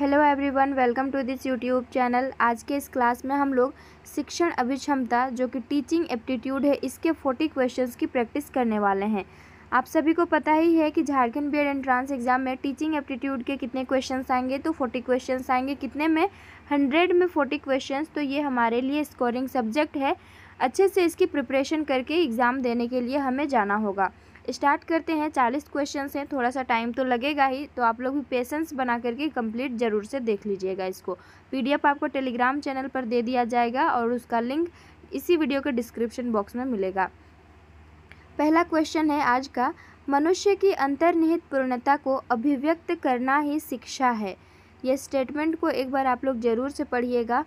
hello everyone welcome to this YouTube channel आज के इस क्लास में हम लोग शिक्षण अभिक्षमता जो कि टीचिंग एप्टीट्यूड है इसके फोर्टी क्वेश्चंस की प्रैक्टिस करने वाले हैं आप सभी को पता ही है कि Jharkhand B Ed entrance exam में टीचिंग एप्टीट्यूड के कितने क्वेश्चंस आएंगे तो फोर्टी क्वेश्चन आएंगे कितने में हंड्रेड में फोर्टी क्वेश्चन तो ये हमारे लिए स्कोरिंग सब्जेक्ट है अच्छे से इसकी प्रिपरेशन करके एग्ज़ाम देने के लिए हमें जाना होगा स्टार्ट करते हैं चालीस क्वेश्चन हैं थोड़ा सा टाइम तो लगेगा ही तो आप लोग भी पेशेंस बना करके कंप्लीट ज़रूर से देख लीजिएगा इसको पीडीएफ आपको टेलीग्राम चैनल पर दे दिया जाएगा और उसका लिंक इसी वीडियो के डिस्क्रिप्शन बॉक्स में मिलेगा पहला क्वेश्चन है आज का मनुष्य की अंतर्निहित पूर्णता को अभिव्यक्त करना ही शिक्षा है यह स्टेटमेंट को एक बार आप लोग ज़रूर से पढ़िएगा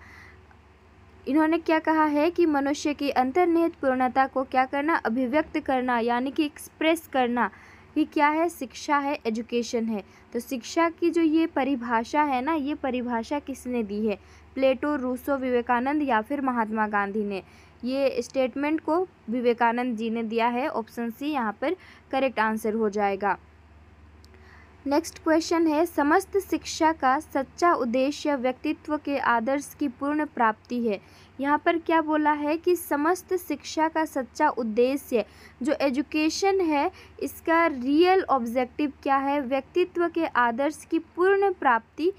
इन्होंने क्या कहा है कि मनुष्य की अंतर्निहित पूर्णता को क्या करना अभिव्यक्त करना यानी कि एक्सप्रेस करना ही क्या है शिक्षा है एजुकेशन है तो शिक्षा की जो ये परिभाषा है ना ये परिभाषा किसने दी है प्लेटो रूसो विवेकानंद या फिर महात्मा गांधी ने ये स्टेटमेंट को विवेकानंद जी ने दिया है ऑप्शन सी यहाँ पर करेक्ट आंसर हो जाएगा नेक्स्ट क्वेश्चन है समस्त शिक्षा का सच्चा उद्देश्य व्यक्तित्व के आदर्श की पूर्ण प्राप्ति है यहाँ पर क्या बोला है कि समस्त शिक्षा का सच्चा उद्देश्य जो एजुकेशन है इसका रियल ऑब्जेक्टिव क्या है व्यक्तित्व के आदर्श की पूर्ण प्राप्ति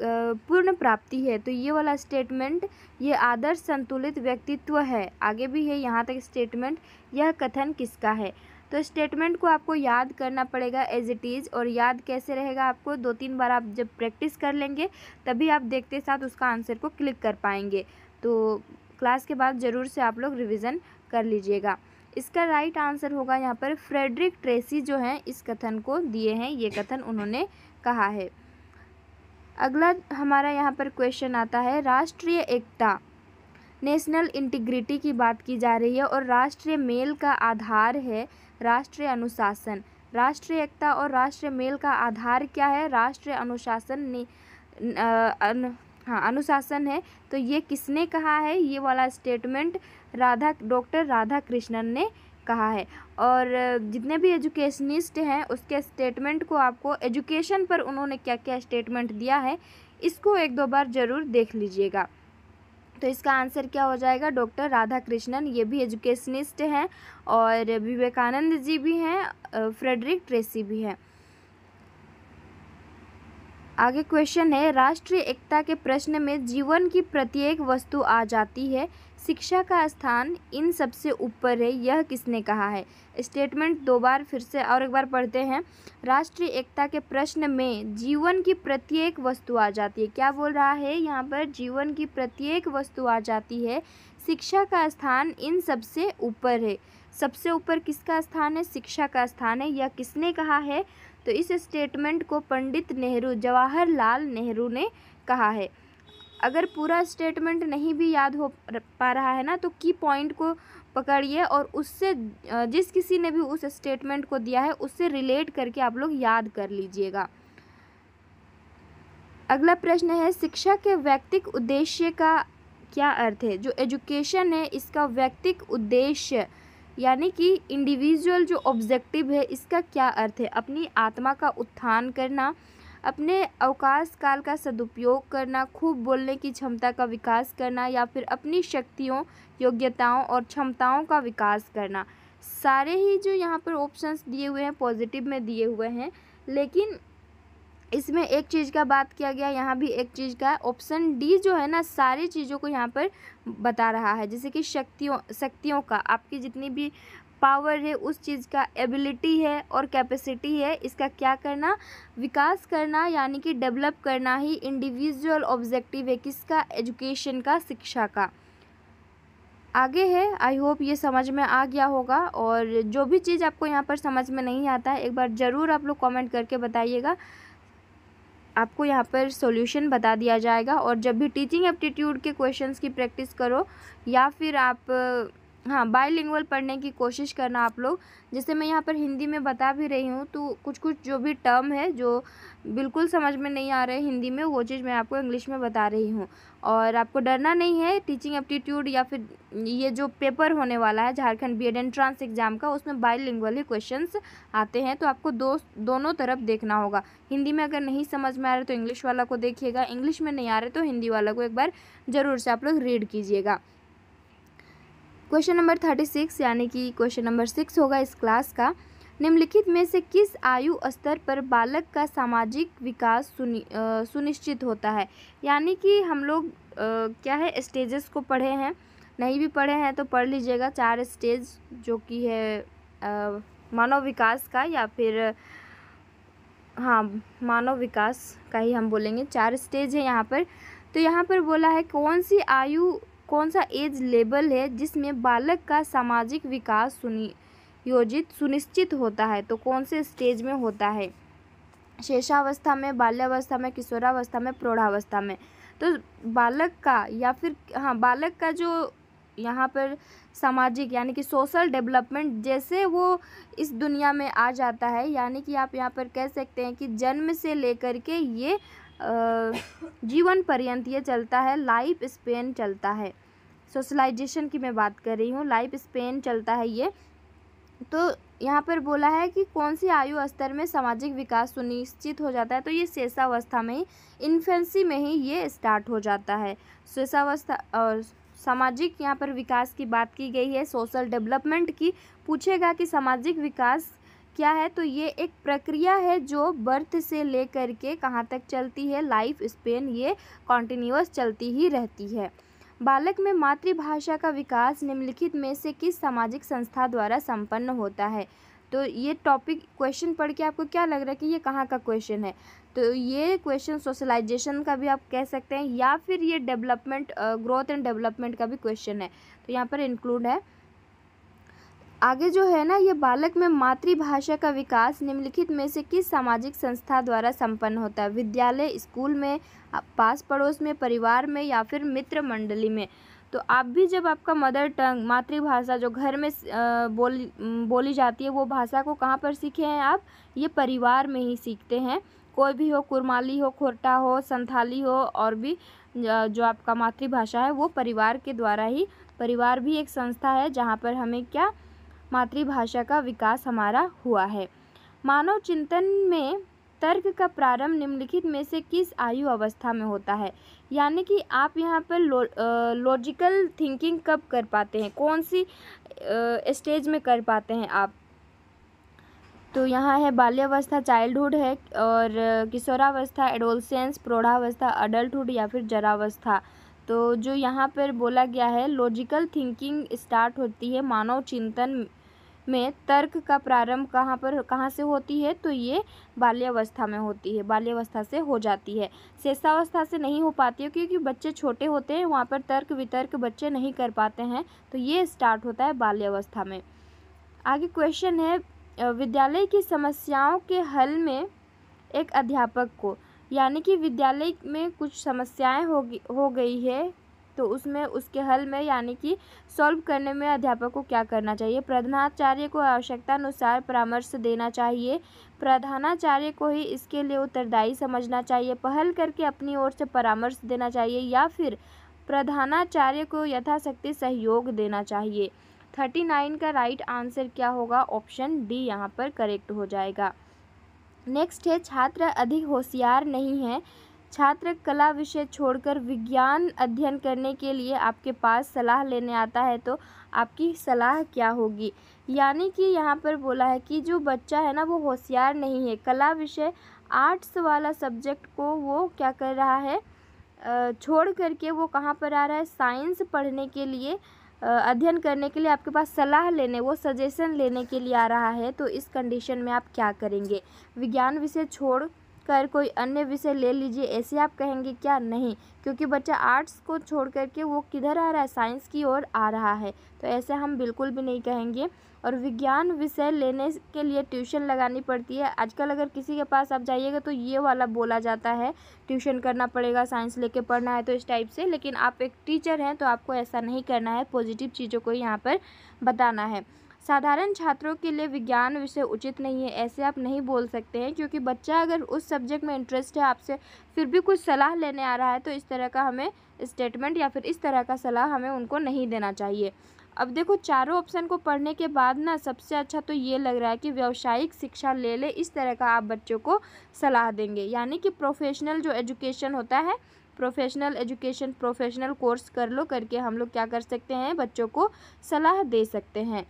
पूर्ण प्राप्ति है तो ये वाला स्टेटमेंट ये आदर्श संतुलित व्यक्तित्व है आगे भी है यहाँ तक स्टेटमेंट यह कथन किसका है तो स्टेटमेंट को आपको याद करना पड़ेगा एज इट इज़ और याद कैसे रहेगा आपको दो तीन बार आप जब प्रैक्टिस कर लेंगे तभी आप देखते साथ उसका आंसर को क्लिक कर पाएंगे तो क्लास के बाद ज़रूर से आप लोग रिविज़न कर लीजिएगा इसका राइट आंसर होगा यहाँ पर फ्रेडरिक ट्रेसी जो हैं इस कथन को दिए हैं ये कथन उन्होंने कहा है अगला हमारा यहाँ पर क्वेश्चन आता है राष्ट्रीय एकता नेशनल इंटीग्रिटी की बात की जा रही है और राष्ट्रीय मेल का आधार है राष्ट्रीय अनुशासन राष्ट्रीय एकता और राष्ट्रीय मेल का आधार क्या है राष्ट्रीय अनुशासन ने हाँ अनुशासन है तो ये किसने कहा है ये वाला statement Radha doctor Radhakrishnan ने कहा है और जितने भी एजुकेशनिस्ट हैं उसके स्टेटमेंट को आपको एजुकेशन पर उन्होंने क्या क्या स्टेटमेंट दिया है इसको एक दो बार ज़रूर देख लीजिएगा तो इसका आंसर क्या हो जाएगा डॉक्टर राधा कृष्णन ये भी एजुकेशनिस्ट हैं और विवेकानंद जी भी हैं फ्रेडरिक ट्रेसी भी हैं आगे क्वेश्चन है राष्ट्रीय एकता के प्रश्न में जीवन की प्रत्येक वस्तु आ जाती है शिक्षा का स्थान इन सबसे ऊपर है यह किसने कहा है स्टेटमेंट दो बार फिर से और एक बार पढ़ते हैं राष्ट्रीय एकता के प्रश्न में जीवन की प्रत्येक वस्तु आ जाती है क्या बोल रहा है यहाँ पर जीवन की प्रत्येक वस्तु आ जाती है शिक्षा का स्थान इन सबसे ऊपर है सबसे ऊपर किसका स्थान है शिक्षा का स्थान है यह किसने कहा है तो इस स्टेटमेंट को पंडित नेहरू जवाहरलाल नेहरू ने कहा है अगर पूरा स्टेटमेंट नहीं भी याद हो पा रहा है ना तो की पॉइंट को पकड़िए और उससे जिस किसी ने भी उस स्टेटमेंट को दिया है उससे रिलेट करके आप लोग याद कर लीजिएगा अगला प्रश्न है शिक्षा के व्यक्तिक उद्देश्य का क्या अर्थ है जो एजुकेशन है इसका व्यक्तिक उद्देश्य यानी कि इंडिविजुअल जो ऑब्जेक्टिव है इसका क्या अर्थ है अपनी आत्मा का उत्थान करना अपने अवकाश काल का सदुपयोग करना खूब बोलने की क्षमता का विकास करना या फिर अपनी शक्तियों योग्यताओं और क्षमताओं का विकास करना सारे ही जो यहाँ पर ऑप्शंस दिए हुए हैं पॉजिटिव में दिए हुए हैं लेकिन इसमें एक चीज़ का बात किया गया यहाँ भी एक चीज़ का ऑप्शन डी जो है ना सारी चीज़ों को यहाँ पर बता रहा है जैसे कि शक्तियों शक्तियों का आपकी जितनी भी पावर है उस चीज़ का एबिलिटी है और कैपेसिटी है इसका क्या करना विकास करना यानी कि डेवलप करना ही इंडिविजुअल ऑब्जेक्टिव है किसका एजुकेशन का शिक्षा का आगे है आई होप ये समझ में आ गया होगा और जो भी चीज़ आपको यहाँ पर समझ में नहीं आता है एक बार ज़रूर आप लोग कमेंट करके बताइएगा आपको यहाँ पर सॉल्यूशन बता दिया जाएगा और जब भी टीचिंग एप्टीट्यूड के क्वेश्चंस की प्रैक्टिस करो या फिर आप हाँ बाई पढ़ने की कोशिश करना आप लोग जैसे मैं यहाँ पर हिंदी में बता भी रही हूँ तो कुछ कुछ जो भी टर्म है जो बिल्कुल समझ में नहीं आ रहे हिंदी में वो चीज़ मैं आपको इंग्लिश में बता रही हूँ और आपको डरना नहीं है टीचिंग एप्टीट्यूड या फिर ये जो पेपर होने वाला है Jharkhand B Ed entrance exam का उसमें बाईलिंगुअल ही क्वेश्चन आते हैं तो आपको दो दोनों तरफ देखना होगा हिंदी में अगर नहीं समझ में आ रहा तो इंग्लिश वाला को देखिएगा इंग्लिश में नहीं आ रहे तो हिंदी वाला को एक बार ज़रूर से आप लोग रीड कीजिएगा क्वेश्चन नंबर थर्टी सिक्स यानी कि क्वेश्चन नंबर सिक्स होगा इस क्लास का निम्नलिखित में से किस आयु स्तर पर बालक का सामाजिक विकास सुनि, आ, सुनिश्चित होता है यानी कि हम लोग आ, क्या है स्टेजेस को पढ़े हैं नहीं भी पढ़े हैं तो पढ़ लीजिएगा चार स्टेज जो कि है मानव विकास का या फिर हाँ मानव विकास का ही हम बोलेंगे चार स्टेज है यहाँ पर तो यहाँ पर बोला है कौन सी आयु कौन सा एज लेबल है जिसमें बालक का सामाजिक विकास सुनियोजित सुनिश्चित होता है तो कौन से स्टेज में होता है शेषावस्था में बाल्यावस्था में किशोरावस्था में प्रौढ़ावस्था में तो बालक का या फिर हाँ बालक का जो यहाँ पर सामाजिक यानी कि सोशल डेवलपमेंट जैसे वो इस दुनिया में आ जाता है यानी कि आप यहाँ पर कह सकते हैं कि जन्म से लेकर के ये जीवन पर्यंत ये चलता है लाइफ स्पेन चलता है सोशलाइजेशन की मैं बात कर रही हूँ लाइफ स्पेन चलता है ये तो यहाँ पर बोला है कि कौन सी आयु स्तर में सामाजिक विकास सुनिश्चित हो जाता है तो ये शेषावस्था में ही इन्फेंसी में ही ये स्टार्ट हो जाता है शेषावस्था और सामाजिक यहाँ पर विकास की बात की गई है सोशल डेवलपमेंट की पूछेगा कि सामाजिक विकास क्या है तो ये एक प्रक्रिया है जो बर्थ से लेकर के कहाँ तक चलती है लाइफ स्पेन ये कॉन्टीन्यूस चलती ही रहती है बालक में मातृभाषा का विकास निम्नलिखित में से किस सामाजिक संस्था द्वारा संपन्न होता है तो ये टॉपिक क्वेश्चन पढ़ के आपको क्या लग रहा है कि ये कहाँ का क्वेश्चन है तो ये क्वेश्चन सोशलाइजेशन का भी आप कह सकते हैं या फिर ये डेवलपमेंट ग्रोथ एंड डेवलपमेंट का भी क्वेश्चन है तो यहाँ पर इंक्लूड है आगे जो है ना ये बालक में मातृभाषा का विकास निम्नलिखित में से किस सामाजिक संस्था द्वारा संपन्न होता है विद्यालय स्कूल में पास पड़ोस में परिवार में या फिर मित्र मंडली में तो आप भी जब आपका मदर टंग मातृभाषा जो घर में बोल बोली जाती है वो भाषा को कहाँ पर सीखे हैं आप ये परिवार में ही सीखते हैं कोई भी हो कुरमाली हो खोटा हो संथाली हो और भी जो आपका मातृभाषा है वो परिवार के द्वारा ही परिवार भी एक संस्था है जहाँ पर हमें क्या मातृभाषा का विकास हमारा हुआ है मानव चिंतन में तर्क का प्रारंभ निम्नलिखित में से किस आयु अवस्था में होता है यानी कि आप यहाँ पर लो, लॉजिकल थिंकिंग कब कर पाते हैं कौन सी स्टेज में कर पाते हैं आप तो यहाँ है बाल्यावस्था चाइल्डहुड है और किशोरावस्था एडोलसेंस प्रौढ़ावस्था अडल्टुड या फिर जरावस्था तो जो यहाँ पर बोला गया है लॉजिकल थिंकिंग स्टार्ट होती है मानव चिंतन में तर्क का प्रारंभ कहाँ पर कहाँ से होती है तो ये बाल्यावस्था में होती है बाल्यावस्था से हो जाती है शेषावस्था से नहीं हो पाती है क्योंकि बच्चे छोटे होते हैं वहाँ पर तर्क वितर्क बच्चे नहीं कर पाते हैं तो ये स्टार्ट होता है बाल्यावस्था में आगे क्वेश्चन है विद्यालय की समस्याओं के हल में एक अध्यापक को यानी कि विद्यालय में कुछ समस्याएं हो हो गई है तो उसमें उसके हल में यानी कि सॉल्व करने में अध्यापक को क्या करना चाहिए प्रधानाचार्य को आवश्यकता अनुसार परामर्श देना चाहिए प्रधानाचार्य को ही इसके लिए उत्तरदायी समझना चाहिए पहल करके अपनी ओर से परामर्श देना चाहिए या फिर प्रधानाचार्य को यथाशक्ति सहयोग देना चाहिए थर्टी नाइन का राइट आंसर क्या होगा ऑप्शन डी यहाँ पर करेक्ट हो जाएगा नेक्स्ट है छात्र अधिक होशियार नहीं है छात्र कला विषय छोड़कर विज्ञान अध्ययन करने के लिए आपके पास सलाह लेने आता है तो आपकी सलाह क्या होगी यानी कि यहाँ पर बोला है कि जो बच्चा है ना वो होशियार नहीं है कला विषय आर्ट्स वाला सब्जेक्ट को वो क्या कर रहा है छोड़ करके वो कहाँ पर आ रहा है साइंस पढ़ने के लिए अध्ययन करने के लिए आपके पास सलाह लेने वो सजेशन लेने के लिए आ रहा है तो इस कंडीशन में आप क्या करेंगे विज्ञान विषय छोड़ कर कोई अन्य विषय ले लीजिए ऐसे आप कहेंगे क्या नहीं क्योंकि बच्चा आर्ट्स को छोड़ करके वो किधर आ रहा है साइंस की ओर आ रहा है तो ऐसे हम बिल्कुल भी नहीं कहेंगे और विज्ञान विषय लेने के लिए ट्यूशन लगानी पड़ती है आजकल अगर किसी के पास आप जाइएगा तो ये वाला बोला जाता है ट्यूशन करना पड़ेगा साइंस लेके पढ़ना है तो इस टाइप से लेकिन आप एक टीचर हैं तो आपको ऐसा नहीं करना है पॉजिटिव चीज़ों को यहाँ पर बताना है साधारण छात्रों के लिए विज्ञान विषय उचित नहीं है ऐसे आप नहीं बोल सकते हैं क्योंकि बच्चा अगर उस सब्जेक्ट में इंटरेस्ट है आपसे फिर भी कुछ सलाह लेने आ रहा है तो इस तरह का हमें स्टेटमेंट या फिर इस तरह का सलाह हमें उनको नहीं देना चाहिए अब देखो चारों ऑप्शन को पढ़ने के बाद ना सबसे अच्छा तो ये लग रहा है कि व्यावसायिक शिक्षा ले ले इस तरह का आप बच्चों को सलाह देंगे यानी कि प्रोफेशनल जो एजुकेशन होता है प्रोफेशनल एजुकेशन प्रोफेशनल कोर्स कर लो करके हम लोग क्या कर सकते हैं बच्चों को सलाह दे सकते हैं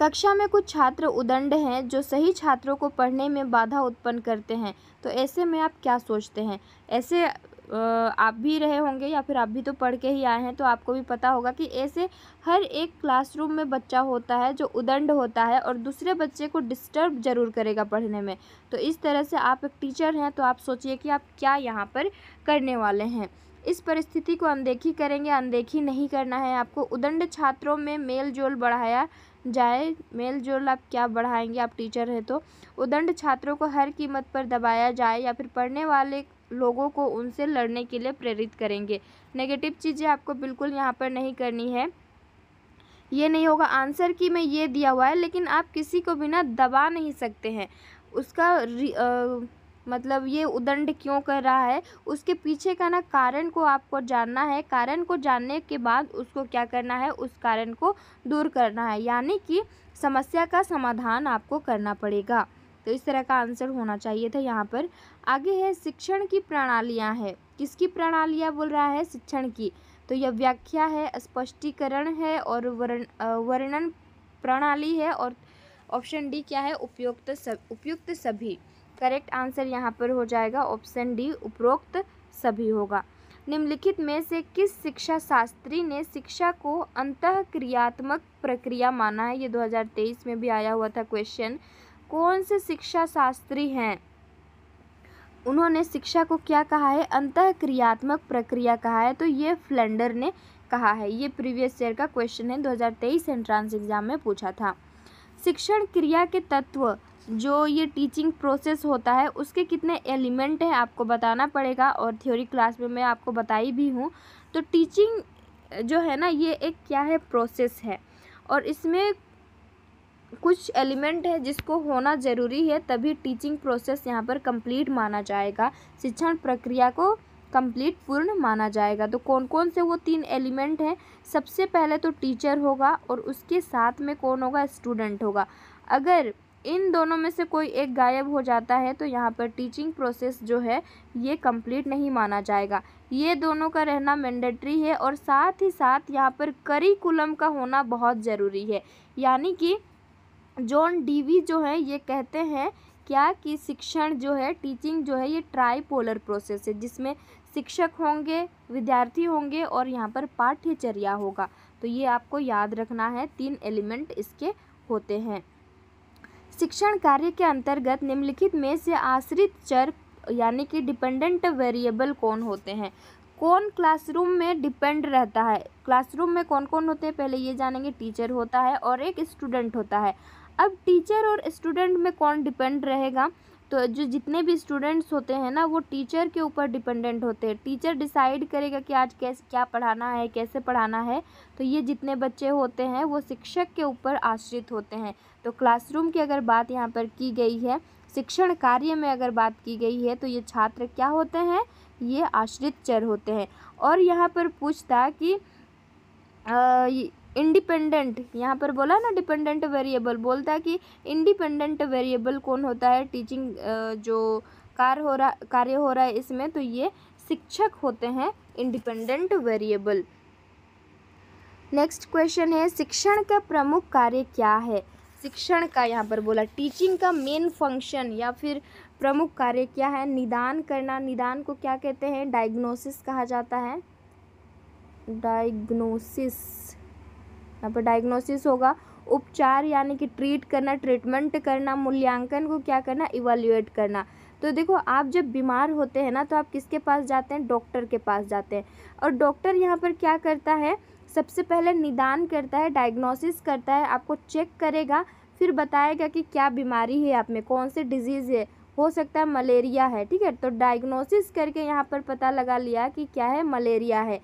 कक्षा में कुछ छात्र उदंड हैं जो सही छात्रों को पढ़ने में बाधा उत्पन्न करते हैं तो ऐसे में आप क्या सोचते हैं ऐसे आप भी रहे होंगे या फिर आप भी तो पढ़ के ही आए हैं तो आपको भी पता होगा कि ऐसे हर एक क्लासरूम में बच्चा होता है जो उदंड होता है और दूसरे बच्चे को डिस्टर्ब ज़रूर करेगा पढ़ने में तो इस तरह से आप एक टीचर हैं तो आप सोचिए कि आप क्या यहाँ पर करने वाले हैं इस परिस्थिति को अनदेखी करेंगे अनदेखी नहीं करना है आपको उदंड छात्रों में मेल जोल बढ़ाया जाए मेल जोल आप क्या बढ़ाएंगे आप टीचर हैं तो उदंड छात्रों को हर कीमत पर दबाया जाए या फिर पढ़ने वाले लोगों को उनसे लड़ने के लिए प्रेरित करेंगे नेगेटिव चीज़ें आपको बिल्कुल यहाँ पर नहीं करनी है ये नहीं होगा आंसर की मैं ये दिया हुआ है लेकिन आप किसी को बिना दबा नहीं सकते हैं उसका मतलब ये उदंड क्यों कर रहा है उसके पीछे का ना कारण को आपको जानना है कारण को जानने के बाद उसको क्या करना है उस कारण को दूर करना है यानी कि समस्या का समाधान आपको करना पड़ेगा तो इस तरह का आंसर होना चाहिए था यहाँ पर आगे है शिक्षण की प्रणालियाँ है किसकी प्रणालियाँ बोल रहा है शिक्षण की तो यह व्याख्या है स्पष्टीकरण है और वर्ण वर्णन प्रणाली है और ऑप्शन डी क्या है उपयुक्त सब उपयुक्त सभी करेक्ट आंसर यहाँ पर हो जाएगा ऑप्शन डी उपरोक्त सभी होगा निम्नलिखित में से किस शिक्षा शास्त्री ने शिक्षा को अंत क्रियात्मक प्रक्रिया माना है ये 2023 में भी आया हुआ था क्वेश्चन कौन से शिक्षा शास्त्री हैं उन्होंने शिक्षा को क्या कहा है अंत क्रियात्मक प्रक्रिया कहा है तो ये फ्लेंडर ने कहा है ये प्रीवियस ईयर का क्वेश्चन है 2023 एंट्रांस एग्जाम में पूछा था शिक्षण क्रिया के तत्व जो ये टीचिंग प्रोसेस होता है उसके कितने एलिमेंट हैं आपको बताना पड़ेगा और थ्योरी क्लास में मैं आपको बताई भी हूँ तो टीचिंग जो है ना ये एक क्या है प्रोसेस है और इसमें कुछ एलिमेंट है जिसको होना ज़रूरी है तभी टीचिंग प्रोसेस यहाँ पर कंप्लीट माना जाएगा शिक्षण प्रक्रिया को कंप्लीट पूर्ण माना जाएगा तो कौन कौन से वो तीन एलिमेंट हैं सबसे पहले तो टीचर होगा और उसके साथ में कौन होगा स्टूडेंट होगा अगर इन दोनों में से कोई एक गायब हो जाता है तो यहाँ पर टीचिंग प्रोसेस जो है ये कंप्लीट नहीं माना जाएगा ये दोनों का रहना मैंडेटरी है और साथ ही साथ यहाँ पर करिकुलम का होना बहुत ज़रूरी है यानी कि जॉन डीवी जो है ये कहते हैं क्या कि शिक्षण जो है टीचिंग जो है ये ट्राईपोलर प्रोसेस है जिसमें शिक्षक होंगे विद्यार्थी होंगे और यहाँ पर पाठ्यचर्या होगा तो ये आपको याद रखना है तीन एलिमेंट इसके होते हैं शिक्षण कार्य के अंतर्गत निम्नलिखित में से आश्रित चर यानी कि डिपेंडेंट वेरिएबल कौन होते हैं कौन क्लासरूम में डिपेंड रहता है क्लासरूम में कौन कौन होते हैं पहले ये जानेंगे टीचर होता है और एक स्टूडेंट होता है अब टीचर और स्टूडेंट में कौन डिपेंड रहेगा तो जो जितने भी स्टूडेंट्स होते हैं ना वो टीचर के ऊपर डिपेंडेंट होते हैं टीचर डिसाइड करेगा कि आज कैसे क्या पढ़ाना है कैसे पढ़ाना है तो ये जितने बच्चे होते हैं वो शिक्षक के ऊपर आश्रित होते हैं तो क्लासरूम की अगर बात यहाँ पर की गई है शिक्षण कार्य में अगर बात की गई है तो ये छात्र क्या होते हैं ये आश्रित चर होते हैं और यहाँ पर पूछता कि इंडिपेंडेंट यहाँ पर बोला ना डिपेंडेंट वेरिएबल बोलता है कि इंडिपेंडेंट वेरिएबल कौन होता है टीचिंग जो कार्य हो रहा कार्य हो रहा है इसमें तो ये शिक्षक होते हैं इंडिपेंडेंट वेरिएबल नेक्स्ट क्वेश्चन है शिक्षण का प्रमुख कार्य क्या है शिक्षण का यहाँ पर बोला टीचिंग का मेन फंक्शन या फिर प्रमुख कार्य क्या है निदान करना निदान को क्या कहते हैं डायग्नोसिस कहा जाता है डायग्नोसिस यहाँ पर डायग्नोसिस होगा उपचार यानी कि ट्रीट करना ट्रीटमेंट करना मूल्यांकन को क्या करना इवेल्युएट करना तो देखो आप जब बीमार होते हैं ना तो आप किसके पास जाते हैं डॉक्टर के पास जाते हैं और डॉक्टर यहाँ पर क्या करता है सबसे पहले निदान करता है डायग्नोसिस करता है आपको चेक करेगा फिर बताएगा कि क्या बीमारी है आप में कौन से डिजीज़ है हो सकता है मलेरिया है ठीक है तो डायग्नोसिस करके यहाँ पर पता लगा लिया कि क्या है मलेरिया है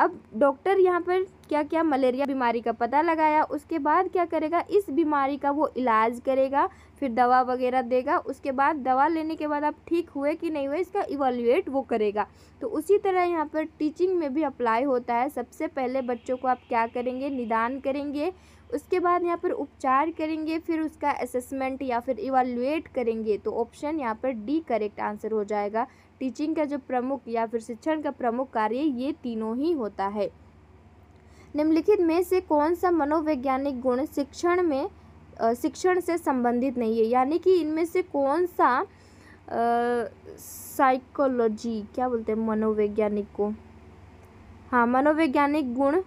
अब डॉक्टर यहाँ पर क्या क्या मलेरिया बीमारी का पता लगाया उसके बाद क्या करेगा इस बीमारी का वो इलाज करेगा फिर दवा वगैरह देगा उसके बाद दवा लेने के बाद आप ठीक हुए कि नहीं हुए इसका इवेल्युएट वो करेगा तो उसी तरह यहाँ पर टीचिंग में भी अप्लाई होता है सबसे पहले बच्चों को आप क्या करेंगे निदान करेंगे उसके बाद यहाँ पर उपचार करेंगे फिर उसका असेसमेंट या फिर इवालुएट करेंगे तो ऑप्शन यहाँ पर डी करेक्ट आंसर हो जाएगा टीचिंग का जो प्रमुख या फिर शिक्षण का प्रमुख कार्य ये तीनों ही होता है निम्नलिखित में से कौन सा मनोवैज्ञानिक गुण शिक्षण में शिक्षण से संबंधित नहीं है यानी कि इनमें से कौन सा साइकोलॉजी क्या बोलते हैं मनोवैज्ञानिक को हाँ मनोवैज्ञानिक गुण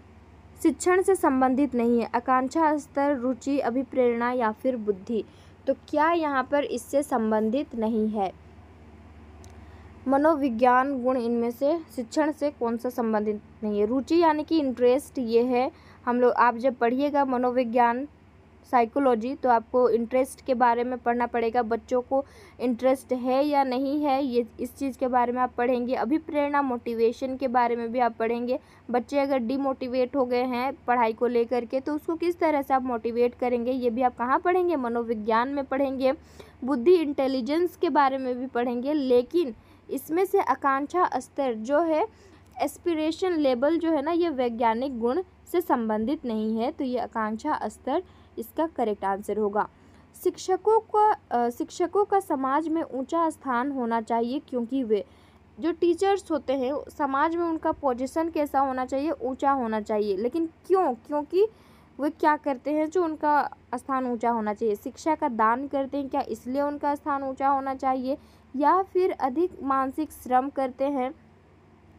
शिक्षण से संबंधित नहीं है आकांक्षा स्तर रुचि अभिप्रेरणा या फिर बुद्धि तो क्या यहाँ पर इससे संबंधित नहीं है मनोविज्ञान गुण इनमें से शिक्षण से कौन सा संबंधित नहीं है रुचि यानी कि इंटरेस्ट ये है हम लोग आप जब पढ़िएगा मनोविज्ञान साइकोलॉजी तो आपको इंटरेस्ट के बारे में पढ़ना पड़ेगा बच्चों को इंटरेस्ट है या नहीं है ये इस चीज़ के बारे में आप पढ़ेंगे अभिप्रेरणा मोटिवेशन के बारे में भी आप पढ़ेंगे बच्चे अगर डिमोटिवेट हो गए हैं पढ़ाई को लेकर के तो उसको किस तरह से आप मोटिवेट करेंगे ये भी आप कहाँ पढ़ेंगे मनोविज्ञान में पढ़ेंगे बुद्धि इंटेलिजेंस के बारे में भी पढ़ेंगे लेकिन इसमें से आकांक्षा स्तर जो है एस्पिरेशन लेवल जो है ना ये वैज्ञानिक गुण से संबंधित नहीं है तो ये आकांक्षा स्तर इसका करेक्ट आंसर होगा शिक्षकों का शिक्षकों का समाज में ऊंचा स्थान होना चाहिए क्योंकि वे जो टीचर्स होते हैं समाज में उनका पोजीशन कैसा होना चाहिए ऊंचा होना चाहिए लेकिन क्यों क्योंकि वे क्या करते हैं जो उनका स्थान ऊंचा होना चाहिए शिक्षा का दान करते हैं क्या इसलिए उनका स्थान ऊंचा होना चाहिए या फिर अधिक मानसिक श्रम करते हैं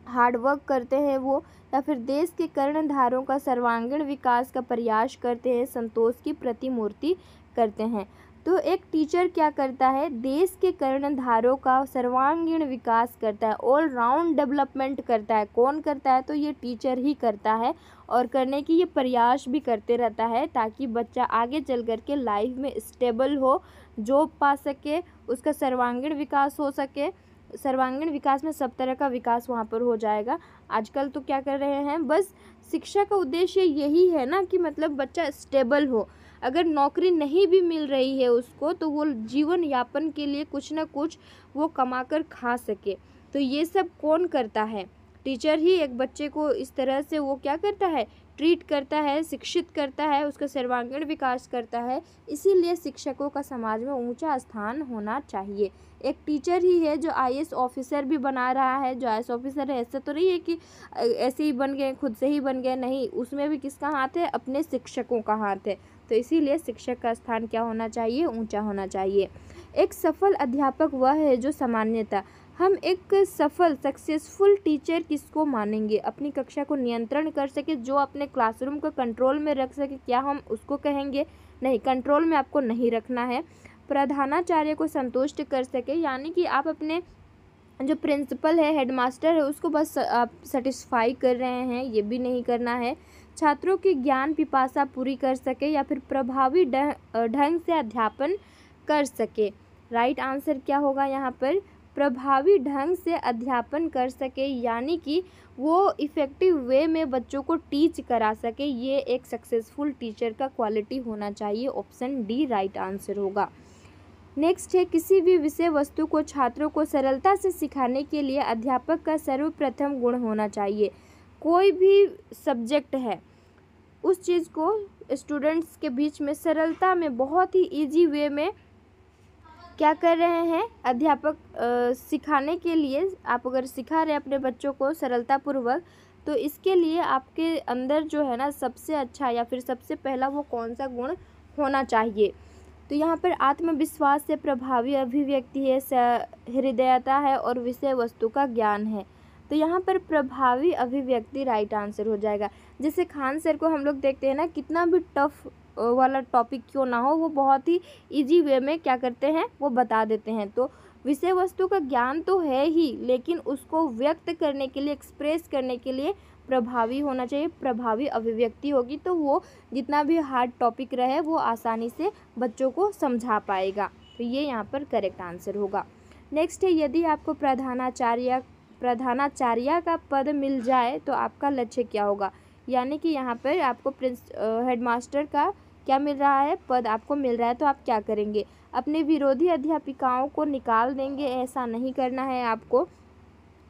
हार्डवर्क करते हैं वो या फिर देश के कर्णधारों का सर्वांगीण विकास का प्रयास करते हैं संतोष की प्रतिमूर्ति करते हैं तो एक टीचर क्या करता है देश के कर्णधारों का सर्वांगीण विकास करता है ऑल राउंड डेवलपमेंट करता है कौन करता है तो ये टीचर ही करता है और करने की ये प्रयास भी करते रहता है ताकि बच्चा आगे चल कर के लाइफ में स्टेबल हो जॉब पा सके उसका सर्वांगीण विकास हो सके सर्वांगीण विकास में सब तरह का विकास वहाँ पर हो जाएगा आजकल तो क्या कर रहे हैं बस शिक्षा का उद्देश्य यही है ना कि मतलब बच्चा स्टेबल हो अगर नौकरी नहीं भी मिल रही है उसको तो वो जीवन यापन के लिए कुछ ना कुछ वो कमा कर खा सके तो ये सब कौन करता है टीचर ही एक बच्चे को इस तरह से वो क्या करता है ट्रीट करता है शिक्षित करता है उसका सर्वांगीण विकास करता है इसीलिए शिक्षकों का समाज में ऊंचा स्थान होना चाहिए एक टीचर ही है जो आई ऑफिसर भी बना रहा है जो आई ऑफिसर है ऐसा तो नहीं है कि ऐसे ही बन गए खुद से ही बन गए नहीं उसमें भी किसका हाथ है अपने शिक्षकों का हाथ है तो इसीलिए शिक्षक का स्थान क्या होना चाहिए ऊँचा होना चाहिए एक सफल अध्यापक वह है जो सामान्यता हम एक सफल सक्सेसफुल टीचर किसको मानेंगे अपनी कक्षा को नियंत्रण कर सके जो अपने क्लासरूम को कंट्रोल में रख सके क्या हम उसको कहेंगे नहीं कंट्रोल में आपको नहीं रखना है प्रधानाचार्य को संतुष्ट कर सके यानी कि आप अपने जो प्रिंसिपल है हेडमास्टर है उसको बस आप सेटिस्फाई कर रहे हैं ये भी नहीं करना है छात्रों की ज्ञान पिपासा पूरी कर सके या फिर प्रभावी ढंग से अध्यापन कर सके राइट आंसर क्या होगा यहाँ पर प्रभावी ढंग से अध्यापन कर सके यानी कि वो इफ़ेक्टिव वे में बच्चों को टीच करा सके ये एक सक्सेसफुल टीचर का क्वालिटी होना चाहिए ऑप्शन डी राइट आंसर होगा नेक्स्ट है किसी भी विषय वस्तु को छात्रों को सरलता से सिखाने के लिए अध्यापक का सर्वप्रथम गुण होना चाहिए कोई भी सब्जेक्ट है उस चीज़ को स्टूडेंट्स के बीच में सरलता में बहुत ही इजी वे में क्या कर रहे हैं अध्यापक आ, सिखाने के लिए आप अगर सिखा रहे अपने बच्चों को सरलतापूर्वक तो इसके लिए आपके अंदर जो है ना सबसे अच्छा या फिर सबसे पहला वो कौन सा गुण होना चाहिए तो यहाँ पर आत्मविश्वास से प्रभावी अभिव्यक्ति है हृदयता है और विषय वस्तु का ज्ञान है तो यहाँ पर प्रभावी अभिव्यक्ति राइट आंसर हो जाएगा जैसे खान सर को हम लोग देखते हैं ना कितना भी टफ वाला टॉपिक क्यों ना हो वो बहुत ही इजी वे में क्या करते हैं वो बता देते हैं तो विषय वस्तु का ज्ञान तो है ही लेकिन उसको व्यक्त करने के लिए एक्सप्रेस करने के लिए प्रभावी होना चाहिए प्रभावी अभिव्यक्ति होगी तो वो जितना भी हार्ड टॉपिक रहे वो आसानी से बच्चों को समझा पाएगा तो ये यहाँ पर करेक्ट आंसर होगा नेक्स्ट है यदि आपको प्रधानाचार्य प्रधानाचार्य का पद मिल जाए तो आपका लक्ष्य क्या होगा यानी कि यहाँ पर आपको प्रिंस हेडमास्टर का क्या मिल रहा है पद आपको मिल रहा है तो आप क्या करेंगे अपने विरोधी अध्यापिकाओं को निकाल देंगे ऐसा नहीं करना है आपको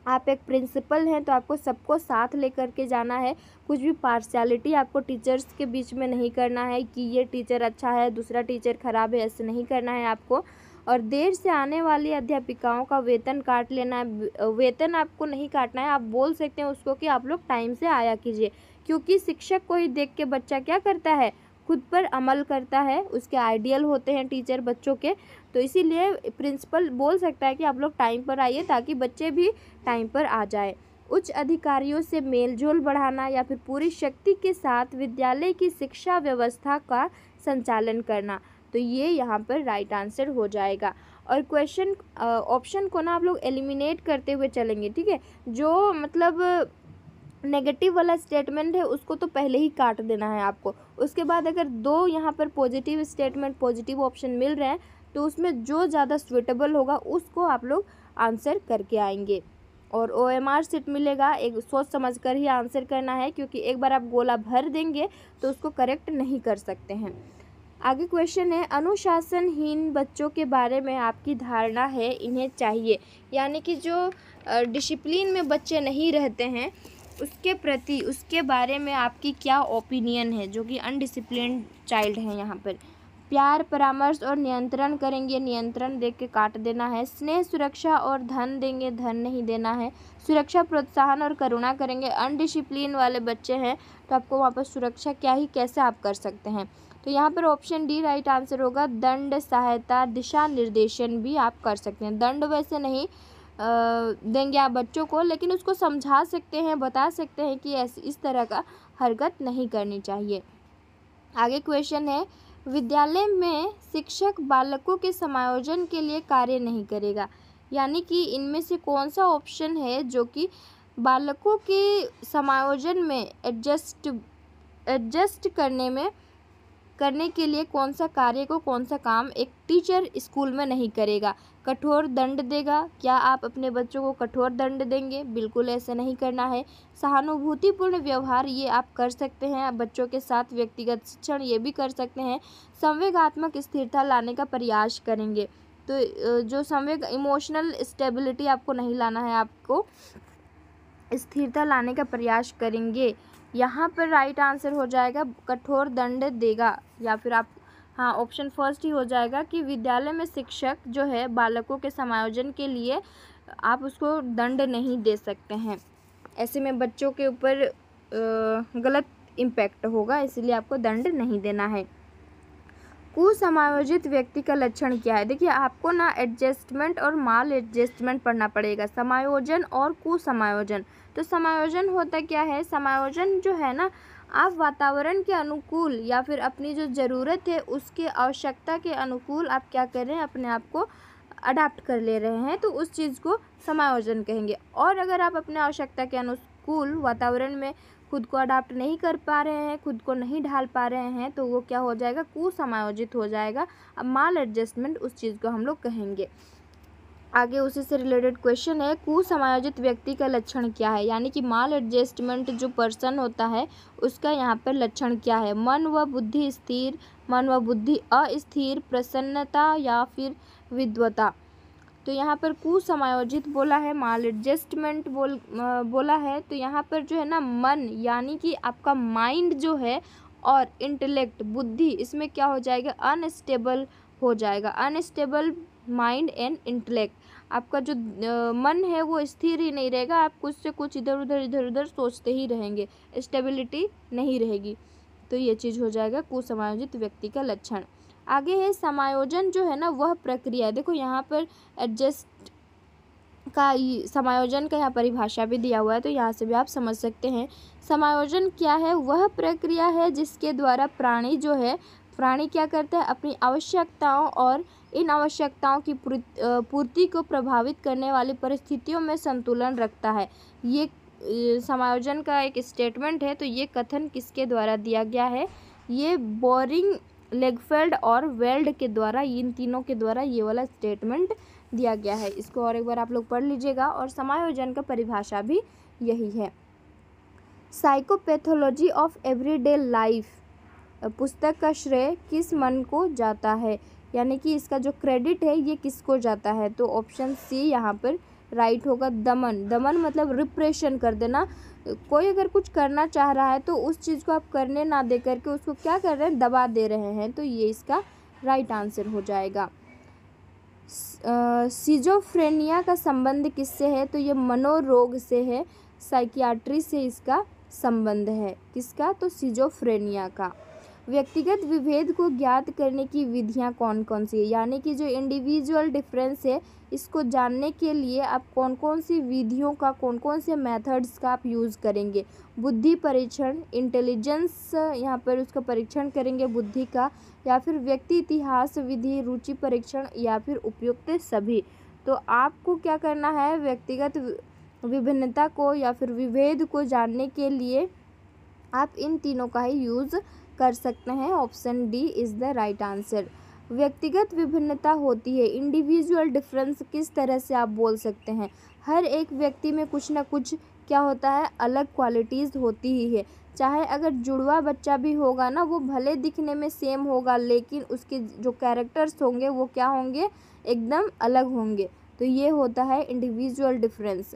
आप एक प्रिंसिपल हैं तो आपको सबको साथ लेकर के जाना है कुछ भी पार्शियलिटी आपको टीचर्स के बीच में नहीं करना है कि ये टीचर अच्छा है दूसरा टीचर ख़राब है ऐसे नहीं करना है आपको और देर से आने वाली अध्यापिकाओं का वेतन काट लेना है वेतन आपको नहीं काटना है आप बोल सकते हैं उसको कि आप लोग टाइम से आया कीजिए क्योंकि शिक्षक को ही देख के बच्चा क्या करता है खुद पर अमल करता है उसके आइडियल होते हैं टीचर बच्चों के तो इसीलिए प्रिंसिपल बोल सकता है कि आप लोग टाइम पर आइए ताकि बच्चे भी टाइम पर आ जाए उच्च अधिकारियों से मेलजोल बढ़ाना या फिर पूरी शक्ति के साथ विद्यालय की शिक्षा व्यवस्था का संचालन करना तो ये यहाँ पर राइट आंसर हो जाएगा और क्वेश्चन ऑप्शन को ना आप लोग एलिमिनेट करते हुए चलेंगे ठीक है जो मतलब नेगेटिव वाला स्टेटमेंट है उसको तो पहले ही काट देना है आपको उसके बाद अगर दो यहाँ पर पॉजिटिव स्टेटमेंट पॉजिटिव ऑप्शन मिल रहे हैं तो उसमें जो ज़्यादा स्वेटेबल होगा उसको आप लोग आंसर करके आएंगे और ओ एम आर सीट मिलेगा एक सोच समझ कर ही आंसर करना है क्योंकि एक बार आप गोला भर देंगे तो उसको करेक्ट नहीं कर सकते हैं आगे क्वेश्चन है अनुशासनहीन बच्चों के बारे में आपकी धारणा है इन्हें चाहिए यानी कि जो डिसिप्लिन में बच्चे नहीं रहते हैं उसके प्रति उसके बारे में आपकी क्या ओपिनियन है जो कि अनडिसिप्लिन चाइल्ड है यहाँ पर प्यार परामर्श और नियंत्रण करेंगे नियंत्रण दे के काट देना है स्नेह सुरक्षा और धन देंगे धन नहीं देना है सुरक्षा प्रोत्साहन और करुणा करेंगे अनडिसिप्लिन वाले बच्चे हैं तो आपको वहाँ पर सुरक्षा क्या ही कैसे आप कर सकते हैं तो यहाँ पर ऑप्शन डी राइट आंसर होगा दंड सहायता दिशा निर्देशन भी आप कर सकते हैं दंड वैसे नहीं देंगे आप बच्चों को लेकिन उसको समझा सकते हैं बता सकते हैं कि ऐसे इस तरह का हरकत नहीं करनी चाहिए आगे क्वेश्चन है विद्यालय में शिक्षक बालकों के समायोजन के लिए कार्य नहीं करेगा यानी कि इनमें से कौन सा ऑप्शन है जो कि बालकों के समायोजन में एडजस्ट एडजस्ट करने में करने के लिए कौन सा कार्य को कौन सा काम एक टीचर स्कूल में नहीं करेगा कठोर दंड देगा क्या आप अपने बच्चों को कठोर दंड देंगे बिल्कुल ऐसा नहीं करना है सहानुभूतिपूर्ण व्यवहार ये आप कर सकते हैं बच्चों के साथ व्यक्तिगत शिक्षण ये भी कर सकते हैं संवेगात्मक स्थिरता लाने का प्रयास करेंगे तो जो संवेग इमोशनल स्टेबिलिटी आपको नहीं लाना है आपको स्थिरता लाने का प्रयास करेंगे यहाँ पर राइट आंसर हो जाएगा कठोर दंड देगा या फिर आप हाँ ऑप्शन फर्स्ट ही हो जाएगा कि विद्यालय में शिक्षक जो है बालकों के समायोजन के लिए आप उसको दंड नहीं दे सकते हैं ऐसे में बच्चों के ऊपर गलत इम्पैक्ट होगा इसलिए आपको दंड नहीं देना है कुसमायोजित व्यक्ति का लक्षण क्या है देखिए आपको ना एडजस्टमेंट और माल एडजस्टमेंट पढ़ना पड़ेगा समायोजन और कुसमायोजन तो समायोजन होता क्या है समायोजन जो है ना आप वातावरण के अनुकूल या फिर अपनी जो ज़रूरत है उसके आवश्यकता के अनुकूल आप क्या कर रहे हैं अपने आप को अडाप्ट कर ले रहे हैं तो उस चीज़ को समायोजन कहेंगे और अगर आप अपने आवश्यकता के अनुकूल वातावरण में खुद को अडाप्ट नहीं कर पा रहे हैं खुद को नहीं ढाल पा रहे हैं तो वो क्या हो जाएगा कुसमायोजित हो जाएगा अब माल एडजस्टमेंट उस चीज़ को हम लोग कहेंगे आगे उसी से रिलेटेड क्वेश्चन है कुसमायोजित व्यक्ति का लक्षण क्या है यानी कि माल एडजस्टमेंट जो पर्सन होता है उसका यहाँ पर लक्षण क्या है मन व बुद्धि स्थिर मन व बुद्धि अस्थिर प्रसन्नता या फिर विद्वता तो यहाँ पर कुसमायोजित बोला है माल एडजस्टमेंट बोल बोला है तो यहाँ पर जो है ना मन यानी कि आपका माइंड जो है और इंटेलेक्ट बुद्धि इसमें क्या हो जाएगा अनस्टेबल हो जाएगा अनस्टेबल माइंड एंड इंटेलेक्ट आपका जो मन है वो स्थिर ही नहीं रहेगा आप कुछ से कुछ इधर उधर इधर उधर सोचते ही रहेंगे स्टेबिलिटी नहीं रहेगी तो ये चीज़ हो जाएगा कुसमायोजित व्यक्ति का लक्षण आगे है समायोजन जो है ना वह प्रक्रिया देखो यहाँ पर एडजस्ट का समायोजन का यहाँ परिभाषा भी दिया हुआ है तो यहाँ से भी आप समझ सकते हैं समायोजन क्या है वह प्रक्रिया है जिसके द्वारा प्राणी जो है प्राणी क्या करता है अपनी आवश्यकताओं और इन आवश्यकताओं की पूर्ति को प्रभावित करने वाली परिस्थितियों में संतुलन रखता है ये समायोजन का एक स्टेटमेंट है तो ये कथन किसके द्वारा दिया गया है ये बोरिंग लेगफेल्ड और वेल्ड के द्वारा इन तीनों के द्वारा ये वाला स्टेटमेंट दिया गया है इसको और एक बार आप लोग पढ़ लीजिएगा और समायोजन का परिभाषा भी यही है साइकोपैथोलॉजी ऑफ एवरीडे लाइफ पुस्तक का श्रेय किस मन को जाता है यानी कि इसका जो क्रेडिट है ये किसको जाता है तो ऑप्शन सी यहाँ पर राइट होगा दमन दमन मतलब रिप्रेशन कर देना कोई अगर कुछ करना चाह रहा है तो उस चीज़ को आप करने ना दे करके उसको क्या कर रहे हैं दबा दे रहे हैं तो ये इसका राइट आंसर हो जाएगा सीजोफ्रेनिया का संबंध किससे है तो ये मनोरोग से है साइकियाट्री से इसका संबंध है किसका तो सीजोफ्रेनिया का व्यक्तिगत विभेद को ज्ञात करने की विधियाँ कौन कौन सी है यानी कि जो इंडिविजुअल डिफरेंस है इसको जानने के लिए आप कौन कौन सी विधियों का कौन कौन से मेथड्स का आप यूज़ करेंगे बुद्धि परीक्षण इंटेलिजेंस यहाँ पर उसका परीक्षण करेंगे बुद्धि का या फिर व्यक्ति इतिहास विधि रुचि परीक्षण या फिर उपयुक्त सभी तो आपको क्या करना है व्यक्तिगत विभिन्नता को या फिर विभेद को जानने के लिए आप इन तीनों का ही यूज़ कर सकते हैं option D is the right answer व्यक्तिगत विभिन्नता होती है इंडिविजुअल डिफरेंस किस तरह से आप बोल सकते हैं हर एक व्यक्ति में कुछ ना कुछ क्या होता है अलग क्वालिटीज़ होती ही है चाहे अगर जुड़वा बच्चा भी होगा ना वो भले दिखने में सेम होगा लेकिन उसके जो कैरेक्टर्स होंगे वो क्या होंगे एकदम अलग होंगे तो ये होता है इंडिविजुअल डिफरेंस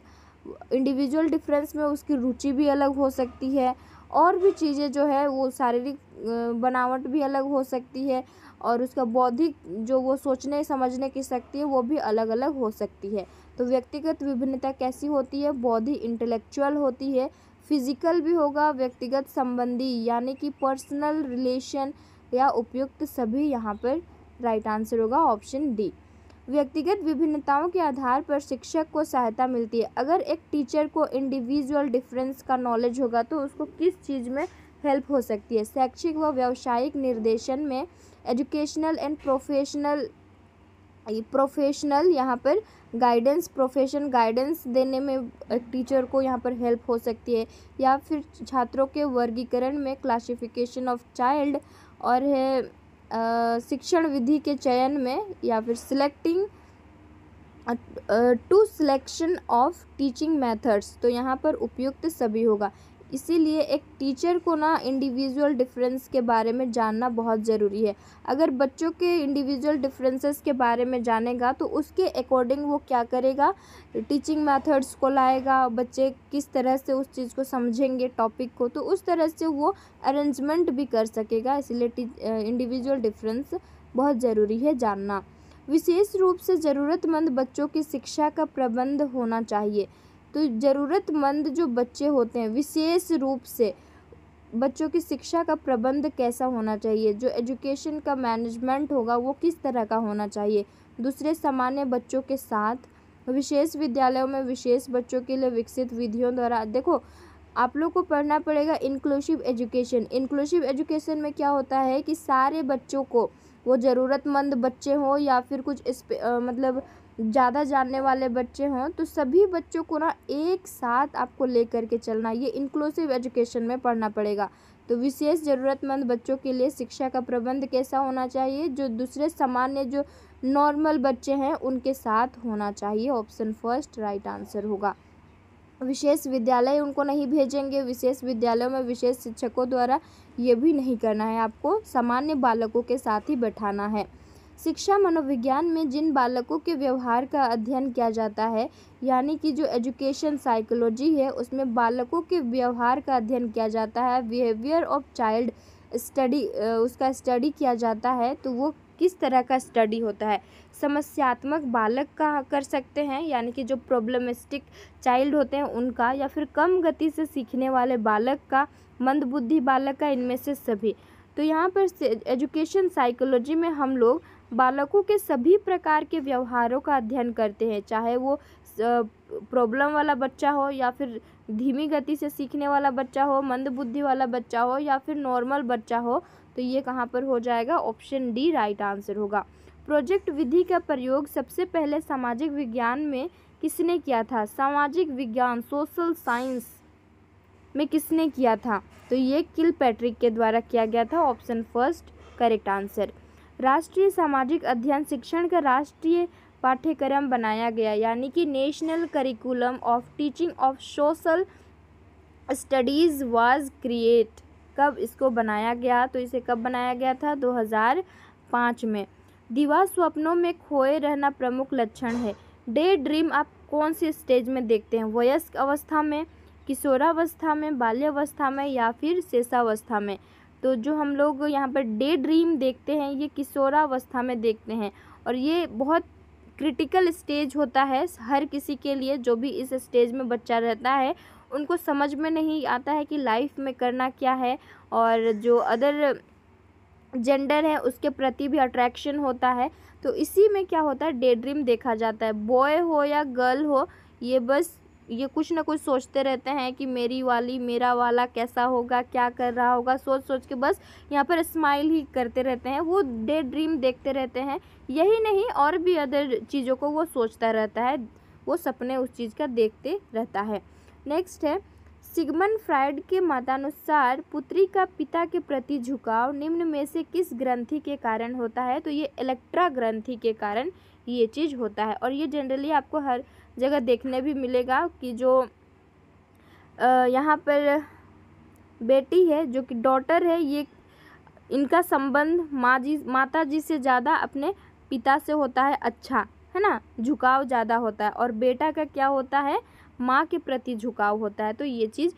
इंडिविजुअल डिफरेंस में उसकी रुचि भी अलग हो सकती है और भी चीज़ें जो है वो शारीरिक बनावट भी अलग हो सकती है और उसका बौद्धिक जो वो सोचने समझने की शक्ति है वो भी अलग अलग हो सकती है तो व्यक्तिगत विभिन्नता कैसी होती है बौद्धिक इंटेलेक्चुअल होती है फिजिकल भी होगा व्यक्तिगत संबंधी यानी कि पर्सनल रिलेशन या उपयुक्त सभी यहाँ पर राइट आंसर होगा ऑप्शन डी व्यक्तिगत विभिन्नताओं के आधार पर शिक्षक को सहायता मिलती है अगर एक टीचर को इंडिविजुअल डिफरेंस का नॉलेज होगा तो उसको किस चीज़ में हेल्प हो सकती है शैक्षिक व व्यावसायिक निर्देशन में एजुकेशनल एंड प्रोफेशनल प्रोफेशनल यहाँ पर गाइडेंस प्रोफेशन गाइडेंस देने में टीचर को यहाँ पर हेल्प हो सकती है या फिर छात्रों के वर्गीकरण में क्लासिफिकेशन ऑफ चाइल्ड और है शिक्षण विधि के चयन में या फिर selecting to selection of teaching methods तो यहाँ पर उपयुक्त सभी होगा इसीलिए एक टीचर को ना इंडिविजुअल डिफरेंस के बारे में जानना बहुत ज़रूरी है अगर बच्चों के इंडिविजुअल डिफरेंसेस के बारे में जानेगा तो उसके अकॉर्डिंग वो क्या करेगा टीचिंग मेथड्स को लाएगा बच्चे किस तरह से उस चीज़ को समझेंगे टॉपिक को तो उस तरह से वो अरेंजमेंट भी कर सकेगा इसीलिए इंडिविजुअल डिफरेंस बहुत ज़रूरी है जानना विशेष रूप से ज़रूरतमंद बच्चों की शिक्षा का प्रबंध होना चाहिए तो ज़रूरतमंद जो बच्चे होते हैं विशेष रूप से बच्चों की शिक्षा का प्रबंध कैसा होना चाहिए जो एजुकेशन का मैनेजमेंट होगा वो किस तरह का होना चाहिए दूसरे सामान्य बच्चों के साथ विशेष विद्यालयों में विशेष बच्चों के लिए विकसित विधियों द्वारा देखो आप लोग को पढ़ना पड़ेगा इंक्लूसिव एजुकेशन इंक्लूसिव एजुकेशन में क्या होता है कि सारे बच्चों को वो ज़रूरतमंद बच्चे हों या फिर कुछ इस आ, मतलब ज़्यादा जानने वाले बच्चे हों तो सभी बच्चों को ना एक साथ आपको लेकर के चलना ये इंक्लूसिव एजुकेशन में पढ़ना पड़ेगा तो विशेष ज़रूरतमंद बच्चों के लिए शिक्षा का प्रबंध कैसा होना चाहिए जो दूसरे सामान्य जो नॉर्मल बच्चे हैं उनके साथ होना चाहिए ऑप्शन फर्स्ट राइट आंसर होगा विशेष विद्यालय उनको नहीं भेजेंगे विशेष विद्यालयों में विशेष शिक्षकों द्वारा ये भी नहीं करना है आपको सामान्य बालकों के साथ ही बैठाना है शिक्षा मनोविज्ञान में जिन बालकों के व्यवहार का अध्ययन किया जाता है यानी कि जो एजुकेशन साइकोलॉजी है उसमें बालकों के व्यवहार का अध्ययन किया जाता है बिहेवियर ऑफ चाइल्ड स्टडी उसका स्टडी किया जाता है तो वो किस तरह का स्टडी होता है समस्यात्मक बालक का कर सकते हैं यानी कि जो प्रॉब्लमिस्टिक चाइल्ड होते हैं उनका या फिर कम गति से सीखने वाले बालक का मंदबुद्धि बालक का इनमें से सभी तो यहाँ पर एजुकेशन साइकोलॉजी में हम लोग बालकों के सभी प्रकार के व्यवहारों का अध्ययन करते हैं चाहे वो प्रॉब्लम वाला बच्चा हो या फिर धीमी गति से सीखने वाला बच्चा हो मंद बुद्धि वाला बच्चा हो या फिर नॉर्मल बच्चा हो तो ये कहाँ पर हो जाएगा ऑप्शन डी राइट आंसर होगा प्रोजेक्ट विधि का प्रयोग सबसे पहले सामाजिक विज्ञान में किसने किया था सामाजिक विज्ञान सोशल साइंस में किसने किया था तो ये किल पैट्रिक के द्वारा किया गया था ऑप्शन फर्स्ट करेक्ट आंसर राष्ट्रीय सामाजिक अध्ययन शिक्षण का राष्ट्रीय पाठ्यक्रम बनाया गया यानी कि national curriculum of teaching of social studies was create कब इसको बनाया गया तो इसे कब बनाया गया था 2005 में दिवा स्वप्नों में खोए रहना प्रमुख लक्षण है डे ड्रीम आप कौन से स्टेज में देखते हैं वयस्क अवस्था में किशोरावस्था में बाल्यावस्था में या फिर शेषावस्था में तो जो हम लोग यहाँ पर डे ड्रीम देखते हैं ये किशोरावस्था में देखते हैं और ये बहुत क्रिटिकल स्टेज होता है हर किसी के लिए जो भी इस स्टेज में बच्चा रहता है उनको समझ में नहीं आता है कि लाइफ में करना क्या है और जो अदर जेंडर है उसके प्रति भी अट्रैक्शन होता है तो इसी में क्या होता है डे ड्रीम देखा जाता है बॉय हो या गर्ल हो ये बस ये कुछ ना कुछ सोचते रहते हैं कि मेरी वाली मेरा वाला कैसा होगा क्या कर रहा होगा सोच सोच के बस यहाँ पर स्माइल ही करते रहते हैं वो डे ड्रीम देखते रहते हैं यही नहीं और भी अदर चीज़ों को वो सोचता रहता है वो सपने उस चीज़ का देखते रहता है नेक्स्ट है सिगमन फ्राइड के मतानुसार पुत्री का पिता के प्रति झुकाव निम्न में से किस ग्रंथि के कारण होता है तो ये इलेक्ट्रा ग्रंथि के कारण ये चीज़ होता है और ये जनरली आपको हर जगह देखने भी मिलेगा कि जो यहाँ पर बेटी है जो कि डॉटर है ये इनका संबंध माँ जी माता जी से ज़्यादा अपने पिता से होता है अच्छा है ना झुकाव ज़्यादा होता है और बेटा का क्या होता है माँ के प्रति झुकाव होता है तो ये चीज़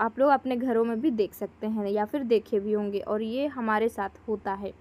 आप लोग अपने घरों में भी देख सकते हैं या फिर देखे भी होंगे और ये हमारे साथ होता है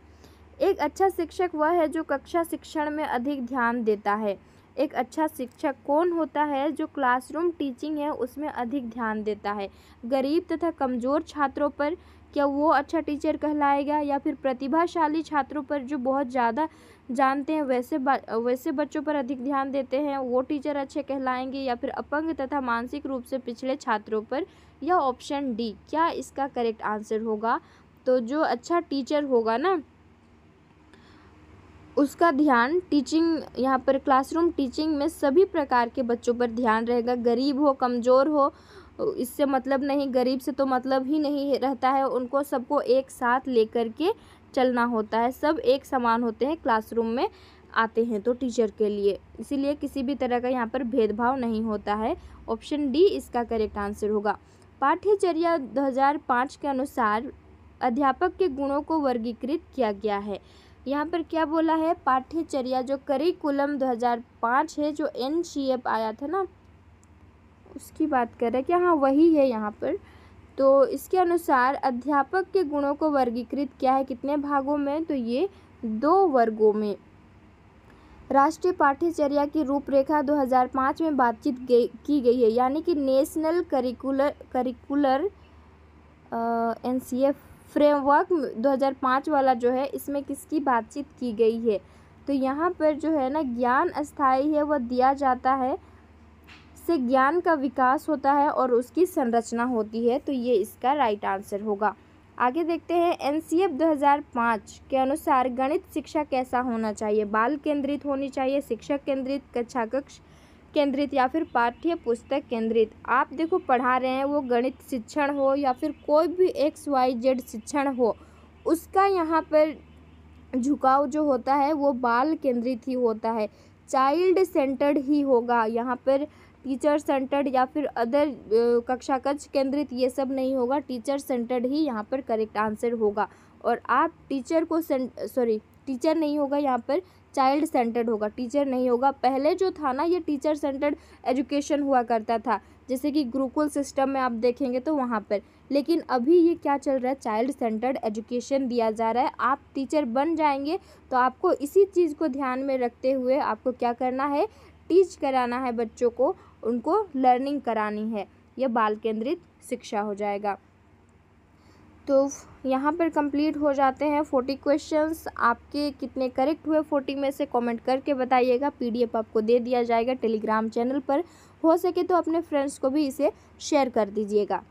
एक अच्छा शिक्षक वह है जो कक्षा शिक्षण में अधिक ध्यान देता है एक अच्छा शिक्षक कौन होता है जो क्लासरूम टीचिंग है उसमें अधिक ध्यान देता है गरीब तथा कमज़ोर छात्रों पर क्या वो अच्छा टीचर कहलाएगा या फिर प्रतिभाशाली छात्रों पर जो बहुत ज़्यादा जानते हैं वैसे वैसे बच्चों पर अधिक ध्यान देते हैं वो टीचर अच्छे कहलाएंगे या फिर अपंग तथा मानसिक रूप से पिछले छात्रों पर या ऑप्शन डी क्या इसका करेक्ट आंसर होगा तो जो अच्छा टीचर होगा ना उसका ध्यान टीचिंग यहाँ पर क्लासरूम टीचिंग में सभी प्रकार के बच्चों पर ध्यान रहेगा गरीब हो कमज़ोर हो इससे मतलब नहीं गरीब से तो मतलब ही नहीं रहता है उनको सबको एक साथ लेकर के चलना होता है सब एक समान होते हैं क्लासरूम में आते हैं तो टीचर के लिए इसीलिए किसी भी तरह का यहाँ पर भेदभाव नहीं होता है ऑप्शन डी इसका करेक्ट आंसर होगा पाठ्यचर्या 2005 के अनुसार अध्यापक के गुणों को वर्गीकृत किया गया है यहाँ पर क्या बोला है पाठ्यचर्या जो करिकुलम 2005 है जो एन आया था ना उसकी बात कर रहे हैं क्या हाँ वही है यहाँ पर तो इसके अनुसार अध्यापक के गुणों को वर्गीकृत किया है कितने भागों में तो ये दो वर्गों में राष्ट्रीय पाठ्यचर्या की रूपरेखा 2005 में बातचीत की गई है यानी कि national curricular curricular N C F framework 2005 वाला जो है इसमें किसकी बातचीत की गई है तो यहाँ पर जो है ना ज्ञान अस्थाई है वह दिया जाता है से ज्ञान का विकास होता है और उसकी संरचना होती है तो ये इसका राइट आंसर होगा आगे देखते हैं एन सी एफ दो हज़ार पाँच के अनुसार गणित शिक्षा कैसा होना चाहिए बाल केंद्रित होनी चाहिए शिक्षक केंद्रित कक्षा कक्ष केंद्रित या फिर पाठ्य पुस्तक केंद्रित आप देखो पढ़ा रहे हैं वो गणित शिक्षण हो या फिर कोई भी एक्स वाई जेड शिक्षण हो उसका यहाँ पर झुकाव जो होता है वो बाल केंद्रित ही होता है चाइल्ड सेंटर्ड ही होगा यहाँ पर टीचर सेंटर्ड या फिर अदर कक्षा कक्ष केंद्रित ये सब नहीं होगा टीचर सेंटर्ड ही यहाँ पर करेक्ट आंसर होगा और आप टीचर को सॉरी टीचर नहीं होगा यहाँ पर चाइल्ड सेंटर्ड होगा टीचर नहीं होगा पहले जो था ना ये टीचर सेंटर्ड एजुकेशन हुआ करता था जैसे कि गुरुकुल सिस्टम में आप देखेंगे तो वहाँ पर लेकिन अभी ये क्या चल रहा है चाइल्ड सेंटर्ड एजुकेशन दिया जा रहा है आप टीचर बन जाएंगे तो आपको इसी चीज़ को ध्यान में रखते हुए आपको क्या करना है टीच कराना है बच्चों को उनको लर्निंग करानी है यह बाल केंद्रित शिक्षा हो जाएगा तो यहाँ पर कंप्लीट हो जाते हैं फोर्टी क्वेश्चंस आपके कितने करेक्ट हुए फोर्टी में से कमेंट करके बताइएगा पीडीएफ आपको दे दिया जाएगा टेलीग्राम चैनल पर हो सके तो अपने फ्रेंड्स को भी इसे शेयर कर दीजिएगा